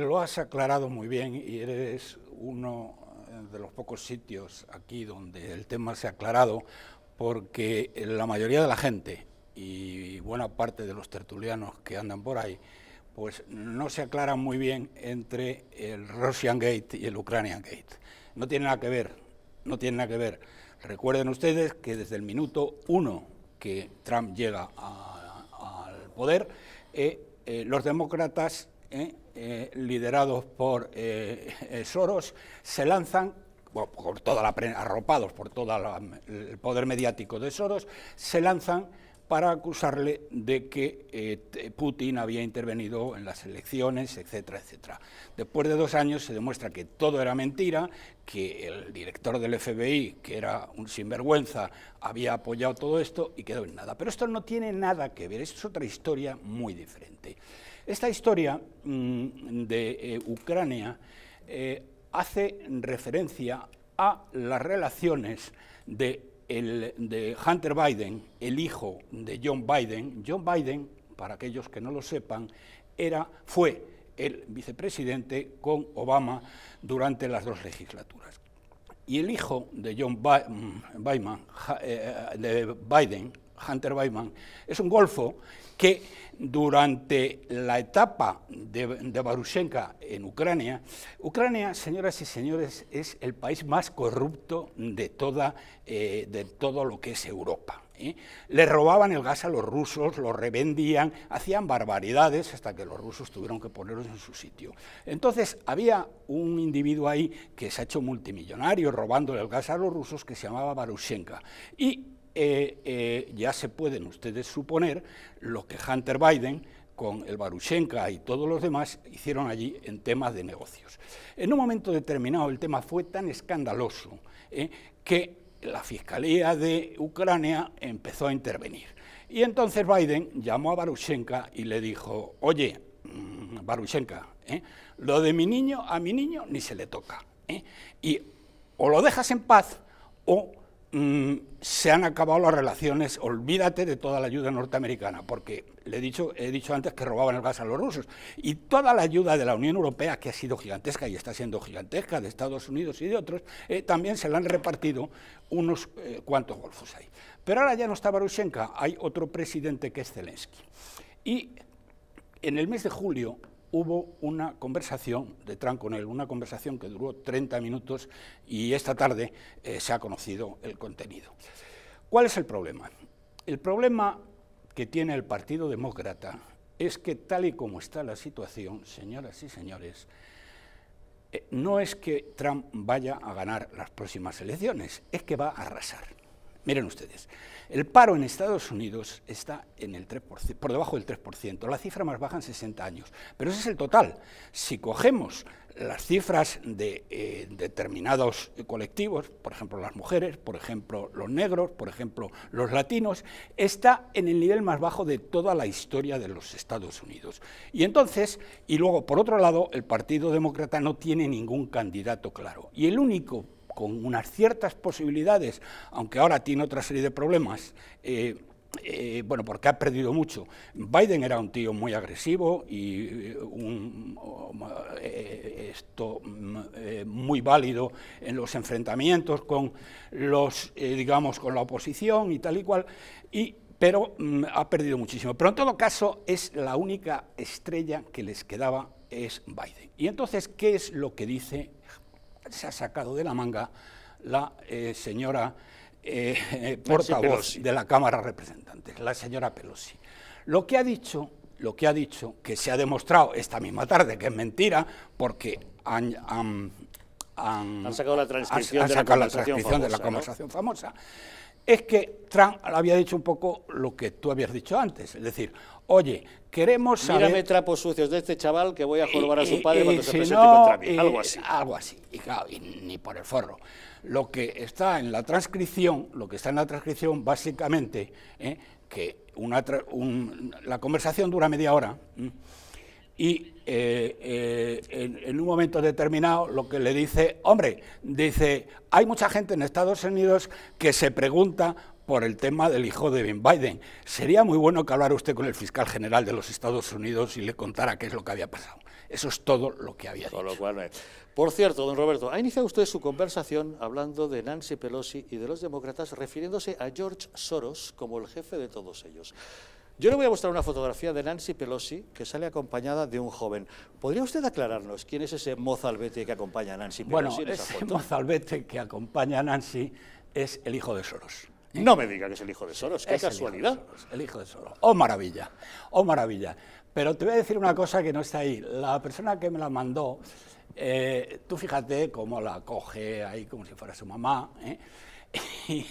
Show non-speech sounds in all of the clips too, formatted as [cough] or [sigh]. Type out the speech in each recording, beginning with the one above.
Lo has aclarado muy bien y eres uno eh, de los pocos sitios aquí donde el tema se ha aclarado porque la mayoría de la gente y buena parte de los tertulianos que andan por ahí pues no se aclaran muy bien entre el Russian Gate y el Ukrainian Gate. No tiene nada que ver, no tiene nada que ver. Recuerden ustedes que desde el minuto uno que Trump llega al poder, eh, eh, los demócratas eh, liderados por eh, eh, Soros, se lanzan por toda la arropados por todo el poder mediático de Soros, se lanzan para acusarle de que Putin había intervenido en las elecciones, etcétera, etcétera. Después de dos años se demuestra que todo era mentira, que el director del FBI, que era un sinvergüenza, había apoyado todo esto y quedó en nada. Pero esto no tiene nada que ver, es otra historia muy diferente. Esta historia mm, de eh, Ucrania eh, hace referencia a las relaciones de, Hunter Biden, el hijo de John Biden. John Biden, para aquellos que no lo sepan, era, fue el vicepresidente con Obama durante las dos legislaturas. Y el hijo de John mm, eh, Biden, Hunter Weimann, es un golfo que durante la etapa de, de en Ucrania, Ucrania, señoras y señores, es el país más corrupto de, toda, eh, de todo lo que es Europa. ¿eh? Le robaban el gas a los rusos, lo revendían, hacían barbaridades hasta que los rusos tuvieron que ponerlos en su sitio. Entonces había un individuo ahí que se ha hecho multimillonario robándole el gas a los rusos que se llamaba Barushenka. Y eh, eh, ya se pueden ustedes suponer lo que Hunter Biden con el Barushenko y todos los demás hicieron allí en temas de negocios. En un momento determinado el tema fue tan escandaloso eh, que la Fiscalía de Ucrania empezó a intervenir. Y entonces Biden llamó a Barushenko y le dijo, oye, mm, Barushenko lo de mi niño a mi niño ni se le toca. Y o lo dejas en paz o Mm, se han acabado las relaciones, olvídate de toda la ayuda norteamericana, porque le he dicho, he dicho antes que robaban el gas a los rusos, y toda la ayuda de la Unión Europea, que ha sido gigantesca y está siendo gigantesca, de Estados Unidos y de otros, eh, también se la han repartido unos eh, cuantos golfos ahí. Pero ahora ya no está Barushenka, hay otro presidente que es Zelensky. Y en el mes de julio hubo una conversación de Trump con él, una conversación que duró 30 minutos y esta tarde eh, se ha conocido el contenido. ¿Cuál es el problema? El problema que tiene el Partido Demócrata es que tal y como está la situación, señoras y señores, eh, no es que Trump vaya a ganar las próximas elecciones, es que va a arrasar. Miren ustedes, el paro en Estados Unidos está en el 3%, por debajo del 3%, la cifra más baja en 60 años, pero ese es el total. Si cogemos las cifras de eh, determinados colectivos, por ejemplo las mujeres, por ejemplo los negros, por ejemplo los latinos, está en el nivel más bajo de toda la historia de los Estados Unidos. Y entonces, y luego por otro lado, el Partido Demócrata no tiene ningún candidato claro. Y el único con unas ciertas posibilidades, aunque ahora tiene otra serie de problemas, eh, eh, bueno, porque ha perdido mucho. Biden era un tío muy agresivo y eh, esto, mm, muy válido en los enfrentamientos con los, digamos, con la oposición y tal y cual, y, pero mm, ha perdido muchísimo. Pero en todo caso es la única estrella que les quedaba es Biden. Y entonces, ¿qué es lo que dice se ha sacado de la manga la eh, señora eh, portavoz de la Cámara de Representantes, la señora Pelosi. Lo que ha dicho, lo que ha dicho, que se ha demostrado esta misma tarde que es mentira, porque han, sacado la transcripción, de, la conversación, famosa, es que Trump había dicho un poco lo que tú habías dicho antes, es decir, oye, queremos saber... Mírame trapos sucios de este chaval que voy a jorobar a su padre cuando se presente contra mí, algo Algo así ni por el forro. Lo que está en la transcripción, lo que está en la transcripción básicamente, ¿eh? que la conversación dura media hora, y eh, eh, en, en, un momento determinado lo que le dice, hombre, dice, hay mucha gente en Estados Unidos que se pregunta por el tema del hijo de Biden. Sería muy bueno que hablara usted con el fiscal general de los Estados Unidos y le contara qué es lo que había pasado. Eso es todo lo que había dicho. por cierto, don Roberto, ha iniciado usted su conversación hablando de Nancy Pelosi y de los demócratas, refiriéndose a George Soros como el jefe de todos ellos. Yo le voy a mostrar una fotografía de Nancy Pelosi que sale acompañada de un joven. ¿Podría usted aclararnos quién es ese mozalbete que acompaña a Nancy bueno, en Ese mozalbete que acompaña a Nancy es el hijo de Soros. No me diga que es el hijo de Soros, qué es casualidad. El hijo, de Soros. Oh, maravilla, oh, maravilla. Pero te voy a decir una cosa que no está ahí. La persona que me la mandó, eh, tú fíjate cómo la coge ahí como si fuera su mamá. ¿eh? [laughs] Y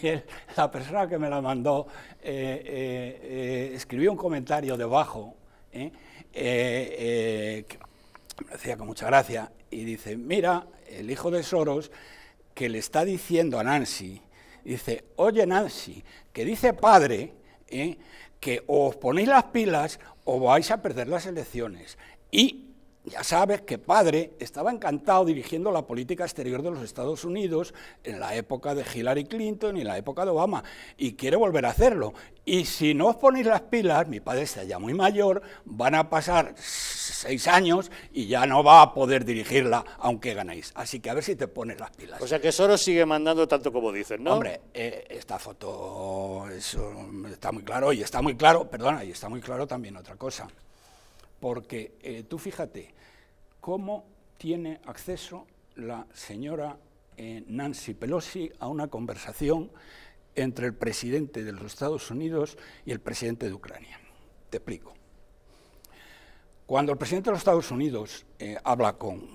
la persona que me la mandó eh, escribió un comentario debajo que me decía con mucha gracia y dice, mira, el hijo de Soros que le está diciendo a Nancy dice, oye Nancy, que dice padre ¿eh? que o os ponéis las pilas o vais a perder las elecciones. Y ya sabes que padre estaba encantado dirigiendo la política exterior de los Estados Unidos en la época de Hillary Clinton y en la época de Obama, y quiere volver a hacerlo. Y si no os ponéis las pilas, mi padre está ya muy mayor, van a pasar seis años y ya no va a poder dirigirla, aunque ganéis. Así que a ver si te pones las pilas. O sea que Soros sigue mandando tanto como dicen, ¿no? Hombre, eh, esta foto está muy claro, y está muy claro, perdona, y está muy claro también otra cosa. Porque eh, tú fíjate cómo tiene acceso la señora eh, Nancy Pelosi a una conversación entre el presidente de los Estados Unidos y el presidente de Ucrania. Te explico. Cuando el presidente de los Estados Unidos eh, habla con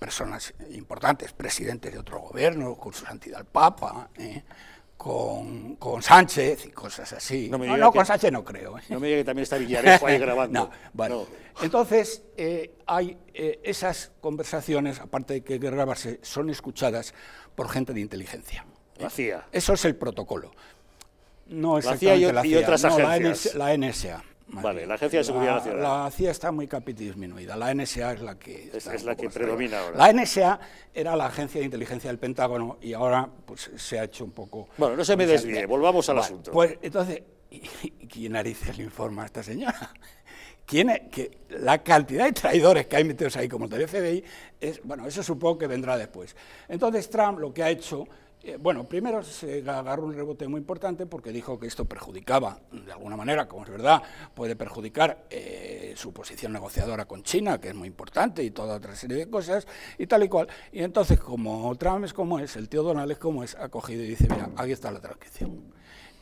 personas importantes, presidentes de otro gobierno, con su santidad el Papa, con, con, Sánchez y cosas así. No, me con Sánchez no creo. ¿eh? No me diga que también está Villarejo ahí [laughs] grabando. Entonces, eh, hay eh, esas conversaciones, aparte de que grabarse, son escuchadas por gente de inteligencia. La Eso es el protocolo. No exactamente la CIA, la CIA. y otras agencias. La NSA. Vale, la Agencia de Seguridad Nacional. La CIA está muy disminuida. la NSA es la que... Es, la que predomina ahora. La NSA era la Agencia de Inteligencia del Pentágono y ahora pues, se ha hecho un poco... Bueno, no se me desvíe, volvamos al asunto. Pues entonces, [laughs] ¿quién narices le informa a esta señora? [laughs] ¿Quién que la cantidad de traidores que hay metidos ahí como el del FBI, es, bueno, eso supongo que vendrá después. Entonces Trump lo que ha hecho eh, bueno, primero se agarró un rebote muy importante porque dijo que esto perjudicaba, de alguna manera, como es verdad, puede perjudicar eh, su posición negociadora con China, que es muy importante, y toda otra serie de cosas, y tal y cual. Y entonces, como Trump es como es, el tío Donald es como es, ha cogido y dice, mira, aquí está la transcripción.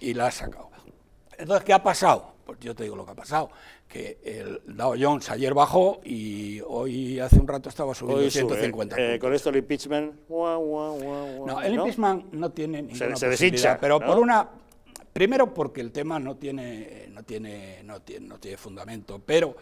Y la ha sacado. Entonces, ¿qué ha pasado? Pues yo te digo lo que ha pasado, que el Dow Jones ayer bajó y hoy hace un rato estaba subiendo 150. Eh, con esto el impeachment... no, el impeachment no tiene ninguna se, se desincha, pero por una... Primero porque el tema no tiene, no tiene, no tiene, no tiene fundamento, pero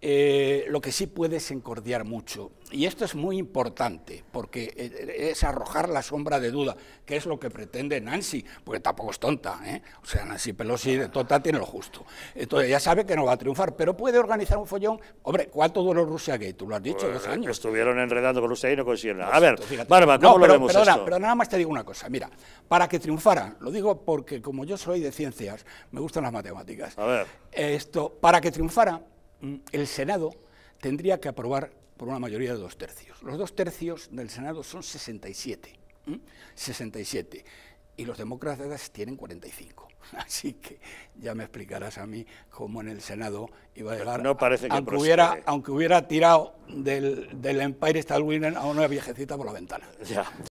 eh, lo que sí puedes encordear mucho, y esto es muy importante, porque eh, es arrojar la sombra de duda, que es lo que pretende Nancy, porque tampoco es tonta, ¿eh? o sea, Nancy Pelosi de tonta tiene lo justo. Entonces ya sabe que no va a triunfar, pero puede organizar un follón. Hombre, ¿cuánto duró Rusia gay Tú lo has dicho, bueno, pues, años. Estuvieron enredando con Rusia y no consiguieron nada. A pues, ver, Barba, ¿cómo no, pero, lo vemos esto? Pero nada más te digo una cosa, mira, para que triunfara, lo digo porque como yo soy de ciencias, me gustan las matemáticas. A ver. Esto, para que triunfara... Mm, el Senado tendría que aprobar por una mayoría de dos tercios. Los dos tercios del Senado son 67. 67. Y los demócratas tienen 45. [laughs] Así que ya me explicarás a mí cómo en el Senado iba a llegar. No parece que aunque, hubiera, aunque hubiera, tirado del, Empire State Building a una viejecita por la ventana.